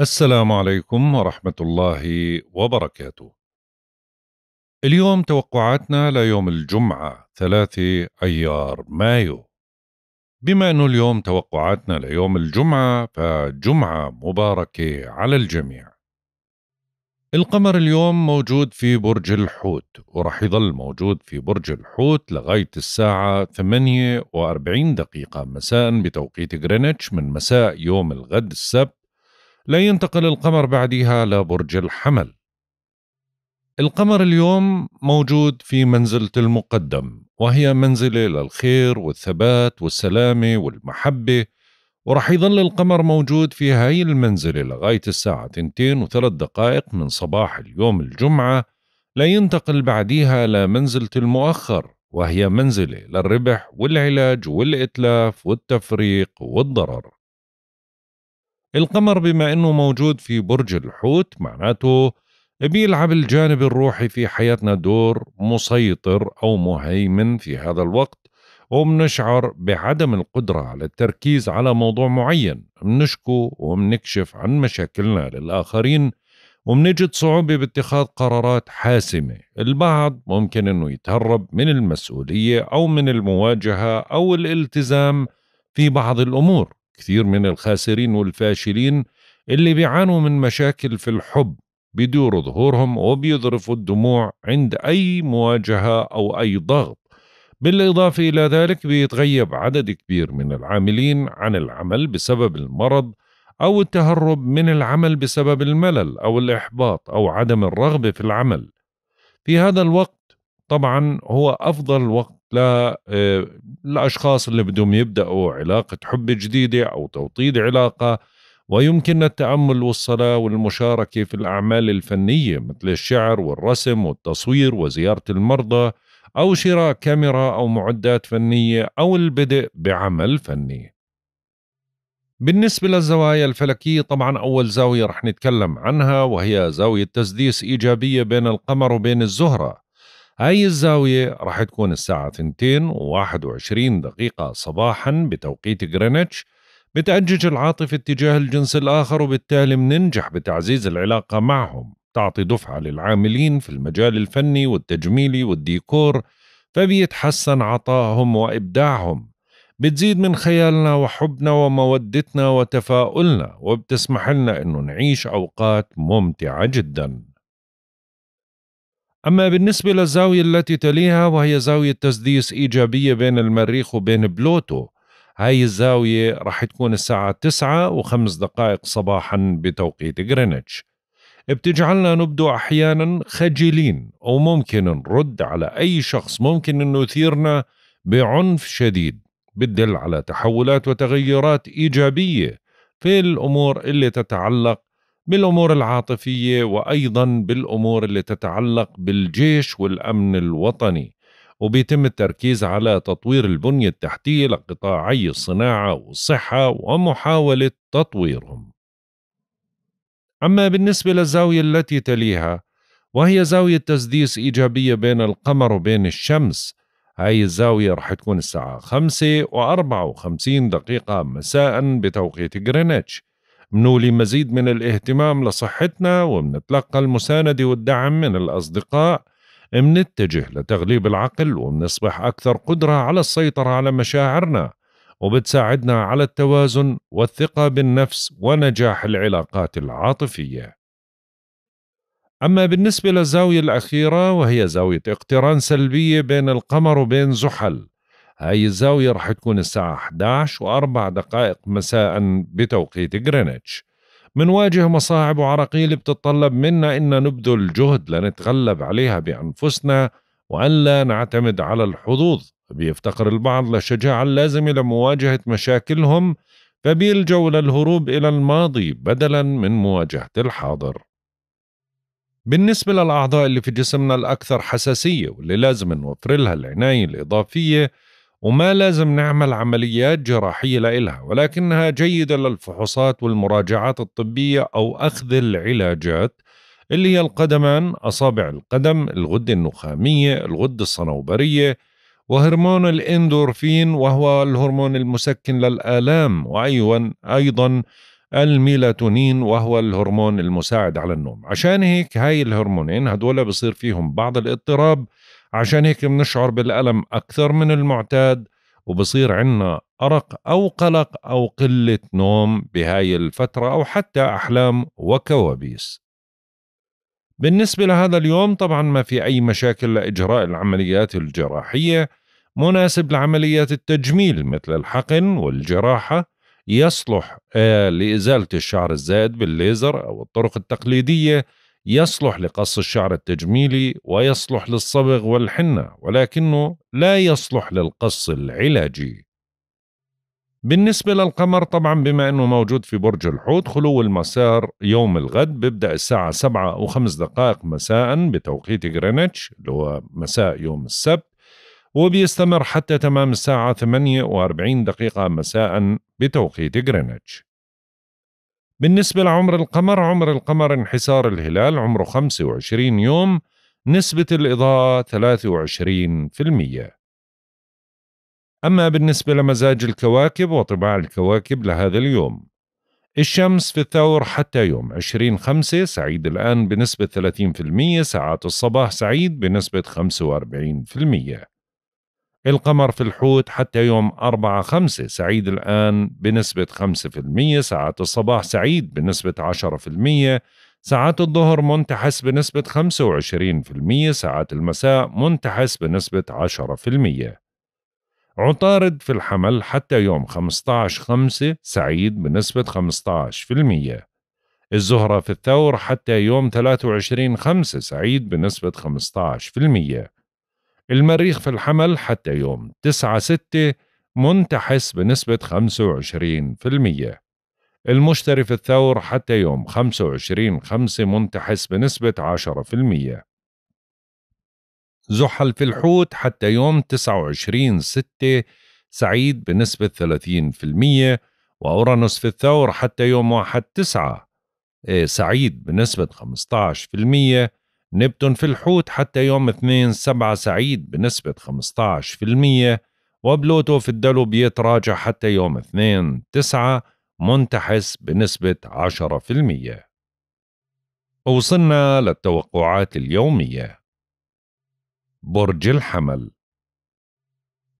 السلام عليكم ورحمة الله وبركاته. اليوم توقعاتنا ليوم الجمعة 3 أيار مايو. بما أنه اليوم توقعاتنا ليوم الجمعة فجمعة مباركة على الجميع. القمر اليوم موجود في برج الحوت ورح يظل موجود في برج الحوت لغاية الساعة 48 دقيقة مساء بتوقيت غرينتش من مساء يوم الغد السبت لا ينتقل القمر بعدها لبرج الحمل القمر اليوم موجود في منزلة المقدم وهي منزلة للخير والثبات والسلامة والمحبة ورح يظل القمر موجود في هاي المنزلة لغاية الساعة 2 وثلاث دقائق من صباح اليوم الجمعة لا ينتقل بعديها لمنزلة المؤخر وهي منزلة للربح والعلاج والإتلاف والتفريق والضرر القمر بما أنه موجود في برج الحوت معناته بيلعب الجانب الروحي في حياتنا دور مسيطر أو مهيمن في هذا الوقت وبنشعر بعدم القدرة على التركيز على موضوع معين بنشكو وبنكشف عن مشاكلنا للآخرين وبنجد صعوبة باتخاذ قرارات حاسمة البعض ممكن أنه يتهرب من المسؤولية أو من المواجهة أو الالتزام في بعض الأمور كثير من الخاسرين والفاشلين اللي بيعانوا من مشاكل في الحب بيدوروا ظهورهم وبيذرفوا الدموع عند أي مواجهة أو أي ضغط بالإضافة إلى ذلك بيتغيب عدد كبير من العاملين عن العمل بسبب المرض أو التهرب من العمل بسبب الملل أو الإحباط أو عدم الرغبة في العمل في هذا الوقت طبعا هو أفضل وقت للاشخاص آه، اللي بدهم يبداوا علاقه حب جديده او توطيد علاقه ويمكن التامل والصلاه والمشاركه في الاعمال الفنيه مثل الشعر والرسم والتصوير وزياره المرضى او شراء كاميرا او معدات فنيه او البدء بعمل فني. بالنسبة للزوايا الفلكية طبعا أول زاوية رح نتكلم عنها وهي زاوية تسديس إيجابية بين القمر وبين الزهرة هاي الزاوية راح تكون الساعة 2 و21 دقيقة صباحا بتوقيت غرينتش بتأجج العاطفة اتجاه الجنس الآخر وبالتالي مننجح بتعزيز العلاقة معهم تعطي دفعة للعاملين في المجال الفني والتجميلي والديكور فبيتحسن عطائهم وإبداعهم بتزيد من خيالنا وحبنا ومودتنا وتفاؤلنا وبتسمح لنا أنه نعيش أوقات ممتعة جداً أما بالنسبة للزاوية التي تليها وهي زاوية تسديس إيجابية بين المريخ وبين بلوتو هاي الزاوية رح تكون الساعة تسعة وخمس دقائق صباحا بتوقيت غرينتش بتجعلنا نبدو أحيانا خجلين أو ممكن نرد على أي شخص ممكن أنه يثيرنا بعنف شديد بتدل على تحولات وتغيرات إيجابية في الأمور اللي تتعلق بالامور العاطفيه وايضا بالامور اللي تتعلق بالجيش والامن الوطني وبيتم التركيز على تطوير البنيه التحتيه لقطاعي الصناعه والصحه ومحاوله تطويرهم. اما بالنسبه للزاويه التي تليها وهي زاويه تسديس ايجابيه بين القمر وبين الشمس هاي الزاوية رح تكون الساعة خمسة و وخمسين دقيقة مساء بتوقيت غرينتش منولي مزيد من الاهتمام لصحتنا ومنتلقى المساندة والدعم من الأصدقاء منتجه لتغليب العقل ومنصبح أكثر قدرة على السيطرة على مشاعرنا وبتساعدنا على التوازن والثقة بالنفس ونجاح العلاقات العاطفية أما بالنسبة للزاوية الأخيرة وهي زاوية اقتران سلبية بين القمر وبين زحل هاي الزاوية رح تكون الساعة 11 وأربع دقائق مساء بتوقيت غرينتش منواجه مصاعب وعراقيل بتتطلب منا إن نبذل جهد لنتغلب عليها بأنفسنا وأن لا نعتمد على الحظوظ بيفتقر البعض للشجاعة اللازمة لمواجهة مشاكلهم فبيلجوا للهروب إلى الماضي بدلا من مواجهة الحاضر بالنسبة للأعضاء اللي في جسمنا الأكثر حساسية واللي لازم نوفر لها العناية الإضافية وما لازم نعمل عمليات جراحية لإلها ولكنها جيدة للفحوصات والمراجعات الطبية أو أخذ العلاجات اللي هي القدمان أصابع القدم الغدة النخامية الغدة الصنوبرية وهرمون الإندورفين وهو الهرمون المسكن للآلام وأيضا أيضا الميلاتونين وهو الهرمون المساعد على النوم عشان هيك هاي الهرمونين هدول بصير فيهم بعض الاضطراب عشان هيك بنشعر بالألم أكثر من المعتاد وبصير عنا أرق أو قلق أو قلة نوم بهاي الفترة أو حتى أحلام وكوابيس بالنسبة لهذا اليوم طبعا ما في أي مشاكل لإجراء العمليات الجراحية مناسب لعمليات التجميل مثل الحقن والجراحة يصلح آه، لإزالة الشعر الزائد بالليزر أو الطرق التقليدية يصلح لقص الشعر التجميلي ويصلح للصبغ والحنة ولكنه لا يصلح للقص العلاجي بالنسبة للقمر طبعا بما أنه موجود في برج الحوت خلو المسار يوم الغد بيبدأ الساعة سبعة أو خمس دقائق مساء بتوقيت غرينتش اللي هو مساء يوم السبت وبيستمر حتى تمام الساعة وأربعين دقيقة مساء بتوقيت غرينتش بالنسبة لعمر القمر عمر القمر انحسار الهلال عمره 25 يوم نسبة الإضاءة 23% أما بالنسبة لمزاج الكواكب وطباع الكواكب لهذا اليوم الشمس في الثور حتى يوم 20 خمسة سعيد الآن بنسبة 30% ساعات الصباح سعيد بنسبة 45% القمر في الحوت حتى يوم 4 5 سعيد الآن بنسبة 5% ساعات الصباح سعيد بنسبة 10% ساعات الظهر منتحس بنسبة 25% ساعات المساء منتحس بنسبة 10% عطارد في الحمل حتى يوم 15 5 سعيد بنسبة 15% الزهرة في الثور حتى يوم 23 5 سعيد بنسبة 15% المريخ في الحمل حتى يوم 9 6 منتحس بنسبة 25% المشتري في الثور حتى يوم 25 5 منتحس بنسبة 10% زحل في الحوت حتى يوم 29 6 سعيد بنسبة 30% وأورانوس في الثور حتى يوم 1 9 آه، سعيد بنسبة 15% نبتون في الحوت حتى يوم 2 7 سعيد بنسبة 15% وبلوتو في الدلو بيتراجع حتى يوم 2 9 منتحس بنسبة 10% وصلنا للتوقعات اليومية برج الحمل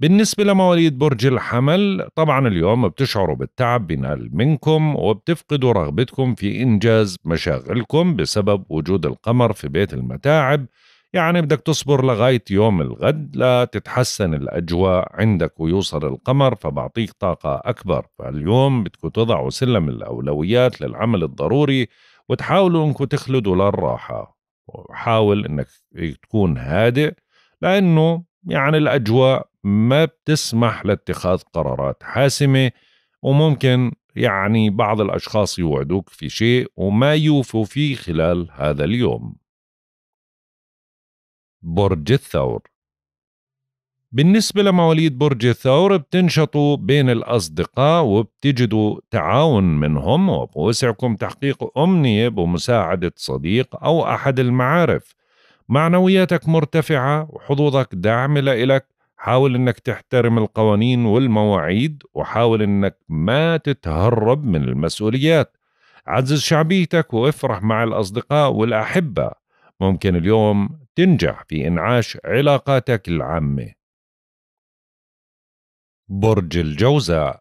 بالنسبة لمواليد برج الحمل طبعا اليوم بتشعروا بالتعب بينال منكم وبتفقدوا رغبتكم في إنجاز مشاغلكم بسبب وجود القمر في بيت المتاعب يعني بدك تصبر لغاية يوم الغد لتتحسن الأجواء عندك ويوصل القمر فبعطيك طاقة أكبر فاليوم بدكم تضعوا سلم الأولويات للعمل الضروري وتحاولوا أنكم تخلدوا للراحة وحاول أنك تكون هادئ لأنه يعني الأجواء ما بتسمح لاتخاذ قرارات حاسمة وممكن يعني بعض الأشخاص يوعدوك في شيء وما يوفوا فيه خلال هذا اليوم برج الثور بالنسبة لمواليد برج الثور بتنشطوا بين الأصدقاء وبتجدوا تعاون منهم وبوسعكم تحقيق أمنية بمساعدة صديق أو أحد المعارف معنوياتك مرتفعة وحظوظك داعمة لإلك حاول انك تحترم القوانين والمواعيد وحاول انك ما تتهرب من المسؤوليات عزز شعبيتك وافرح مع الاصدقاء والاحبه ممكن اليوم تنجح في انعاش علاقاتك العامه برج الجوزاء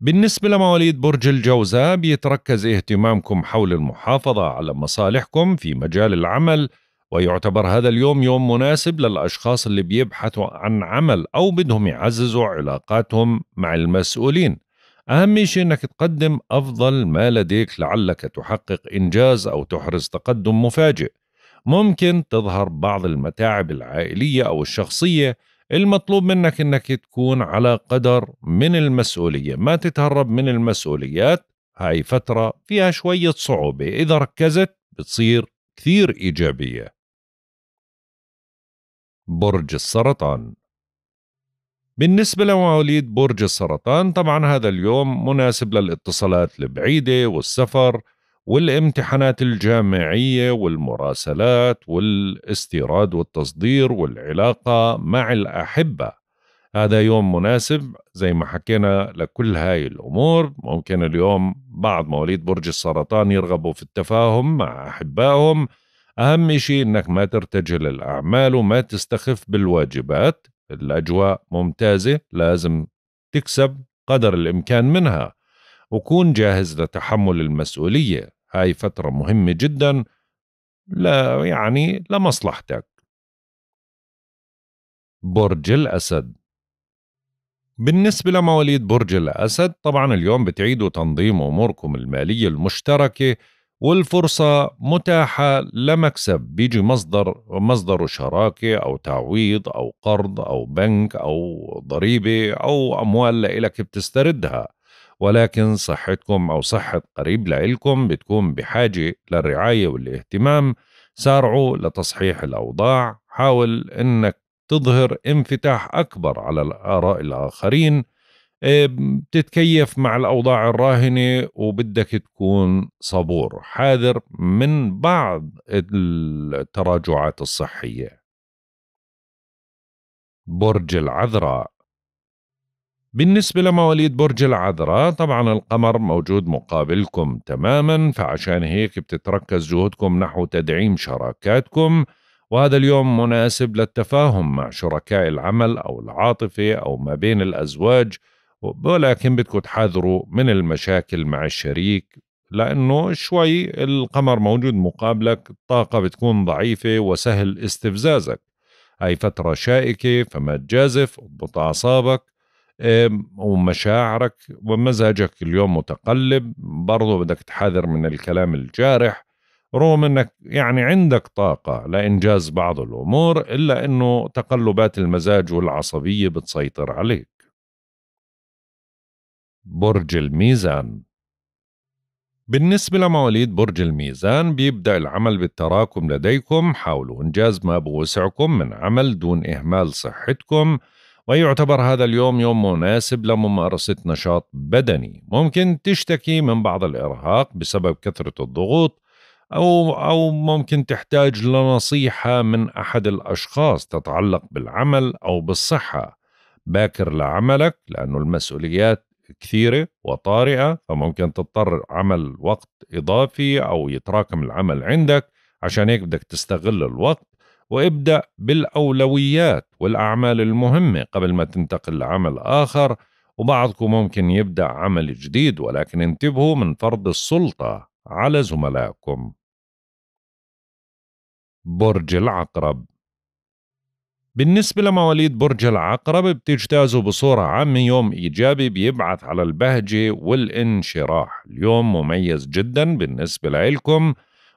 بالنسبة لمواليد برج الجوزاء بيتركز اهتمامكم حول المحافظة على مصالحكم في مجال العمل ويعتبر هذا اليوم يوم مناسب للأشخاص اللي بيبحثوا عن عمل أو بدهم يعززوا علاقاتهم مع المسؤولين أهم شيء أنك تقدم أفضل ما لديك لعلك تحقق إنجاز أو تحرز تقدم مفاجئ ممكن تظهر بعض المتاعب العائلية أو الشخصية المطلوب منك أنك تكون على قدر من المسؤولية ما تتهرب من المسؤوليات هاي فترة فيها شوية صعوبة إذا ركزت بتصير كثير إيجابية برج السرطان بالنسبة لمواليد برج السرطان طبعا هذا اليوم مناسب للاتصالات البعيدة والسفر والامتحانات الجامعية والمراسلات والاستيراد والتصدير والعلاقة مع الأحبة هذا يوم مناسب زي ما حكينا لكل هاي الأمور ممكن اليوم بعض مواليد برج السرطان يرغبوا في التفاهم مع أحبائهم أهم شيء أنك ما ترتجل الأعمال وما تستخف بالواجبات الأجواء ممتازة لازم تكسب قدر الإمكان منها وكون جاهز لتحمل المسؤولية هاي فترة مهمة جدا لا يعني لمصلحتك برج الأسد بالنسبة لمواليد برج الأسد طبعا اليوم بتعيدوا تنظيم أموركم المالية المشتركة والفرصة متاحة لمكسب بيجي مصدر مصدره شراكة أو تعويض أو قرض أو بنك أو ضريبة أو أموال لإلك بتستردها ولكن صحتكم أو صحة قريب لإلكم بتكون بحاجة للرعاية والاهتمام سارعوا لتصحيح الأوضاع حاول أنك تظهر انفتاح أكبر على الآراء الآخرين بتتكيف مع الأوضاع الراهنة وبدك تكون صبور حاذر من بعض التراجعات الصحية برج العذراء بالنسبة لمواليد برج العذراء طبعا القمر موجود مقابلكم تماما فعشان هيك بتتركز جهودكم نحو تدعيم شراكاتكم وهذا اليوم مناسب للتفاهم مع شركاء العمل أو العاطفة أو ما بين الأزواج ولكن بدكم تحاذروا من المشاكل مع الشريك لانه شوي القمر موجود مقابلك الطاقه بتكون ضعيفه وسهل استفزازك هاي فتره شائكه فما تجازف اضبط اعصابك ومشاعرك ومزاجك اليوم متقلب برضو بدك تحاذر من الكلام الجارح رغم انك يعني عندك طاقة لإنجاز بعض الأمور إلا أنه تقلبات المزاج والعصبية بتسيطر عليك برج الميزان بالنسبة لمواليد برج الميزان بيبدأ العمل بالتراكم لديكم حاولوا إنجاز ما بوسعكم من عمل دون إهمال صحتكم ويعتبر هذا اليوم يوم مناسب لممارسة نشاط بدني ممكن تشتكي من بعض الإرهاق بسبب كثرة الضغوط أو أو ممكن تحتاج لنصيحة من أحد الأشخاص تتعلق بالعمل أو بالصحة باكر لعملك لأن المسؤوليات كثيرة وطارئة فممكن تضطر عمل وقت إضافي أو يتراكم العمل عندك عشان هيك بدك تستغل الوقت وابدأ بالأولويات والأعمال المهمة قبل ما تنتقل لعمل آخر وبعضكم ممكن يبدأ عمل جديد ولكن انتبهوا من فرض السلطة على زملائكم برج العقرب بالنسبة لمواليد برج العقرب بتجتازوا بصورة عامة يوم إيجابي بيبعث على البهجة والانشراح اليوم مميز جدا بالنسبة لإلكم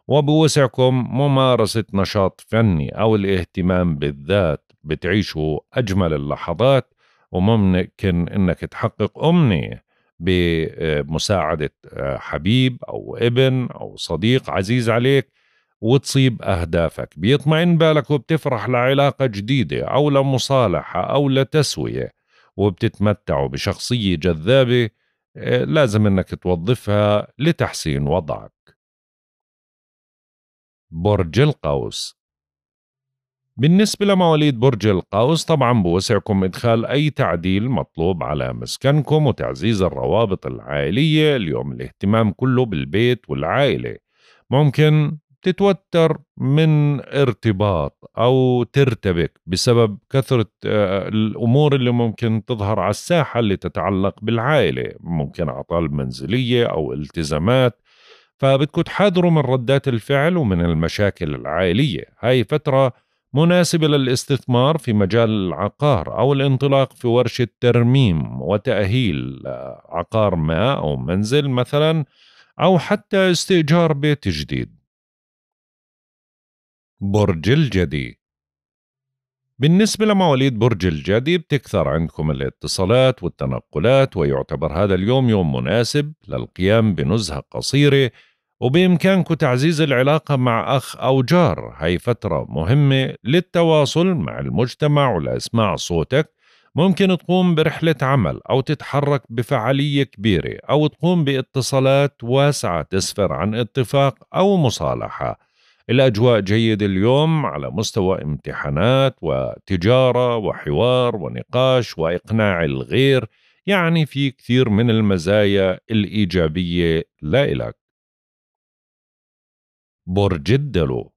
وبوسعكم ممارسة نشاط فني أو الاهتمام بالذات بتعيشوا أجمل اللحظات وممكن أنك تحقق أمنية بمساعدة حبيب أو ابن أو صديق عزيز عليك وتصيب أهدافك بيطمئن بالك وبتفرح لعلاقة جديدة أو لمصالحة أو لتسوية وبتتمتعوا بشخصية جذابة آه، لازم أنك توظفها لتحسين وضعك برج القوس بالنسبة لمواليد برج القوس طبعا بوسعكم إدخال أي تعديل مطلوب على مسكنكم وتعزيز الروابط العائلية اليوم الاهتمام كله بالبيت والعائلة ممكن تتوتر من ارتباط او ترتبك بسبب كثره آه، الامور اللي ممكن تظهر على الساحه اللي تتعلق بالعائله ممكن اعطال منزليه او التزامات فبدكم تحذروا من ردات الفعل ومن المشاكل العائليه هاي فتره مناسبه للاستثمار في مجال العقار او الانطلاق في ورشه ترميم وتاهيل آه، عقار ما او منزل مثلا او حتى استئجار بيت جديد برج الجدي بالنسبة لمواليد برج الجدي بتكثر عندكم الاتصالات والتنقلات ويعتبر هذا اليوم يوم مناسب للقيام بنزهة قصيرة وبإمكانكم تعزيز العلاقة مع أخ أو جار هاي فترة مهمة للتواصل مع المجتمع ولإسماع صوتك ممكن تقوم برحلة عمل أو تتحرك بفعالية كبيرة أو تقوم باتصالات واسعة تسفر عن اتفاق أو مصالحة الأجواء جيدة اليوم على مستوى امتحانات وتجارة وحوار ونقاش وإقناع الغير يعني في كثير من المزايا الإيجابية لا إلك برج الدلو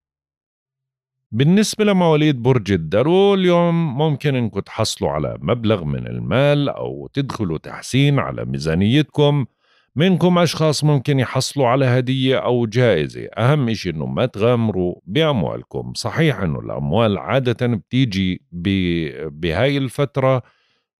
بالنسبة لمواليد برج الدلو اليوم ممكن انكم تحصلوا على مبلغ من المال أو تدخلوا تحسين على ميزانيتكم منكم أشخاص ممكن يحصلوا على هدية أو جائزة أهم إشي أنه ما تغامروا بأموالكم صحيح أنه الأموال عادة بتيجي بهاي الفترة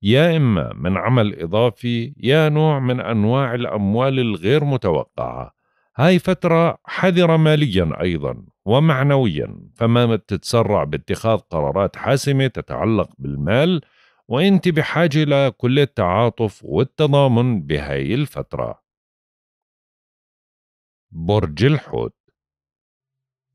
يا إما من عمل إضافي يا نوع من أنواع الأموال الغير متوقعة هاي فترة حذرة ماليا أيضا ومعنويا فما تتسرع باتخاذ قرارات حاسمة تتعلق بالمال وانت بحاجة لكل التعاطف والتضامن بهاي الفترة برج الحوت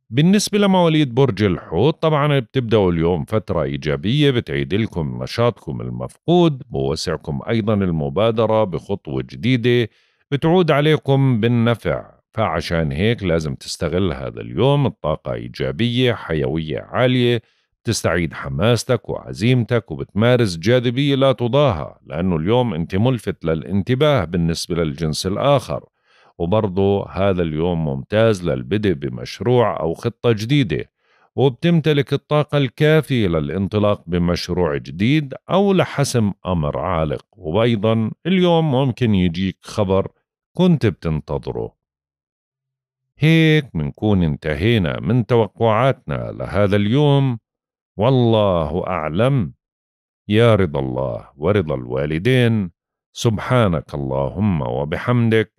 بالنسبة لمواليد برج الحوت طبعا بتبدأوا اليوم فترة إيجابية بتعيد لكم نشاطكم المفقود بوسعكم أيضا المبادرة بخطوة جديدة بتعود عليكم بالنفع فعشان هيك لازم تستغل هذا اليوم الطاقة إيجابية حيوية عالية تستعيد حماستك وعزيمتك وبتمارس جاذبية لا تضاهى لأنه اليوم أنت ملفت للانتباه بالنسبة للجنس الآخر وبرضه هذا اليوم ممتاز للبدء بمشروع أو خطة جديدة وبتمتلك الطاقة الكافية للانطلاق بمشروع جديد أو لحسم أمر عالق وأيضا اليوم ممكن يجيك خبر كنت بتنتظره هيك منكون انتهينا من توقعاتنا لهذا اليوم والله أعلم يا رضا الله ورضا الوالدين سبحانك اللهم وبحمدك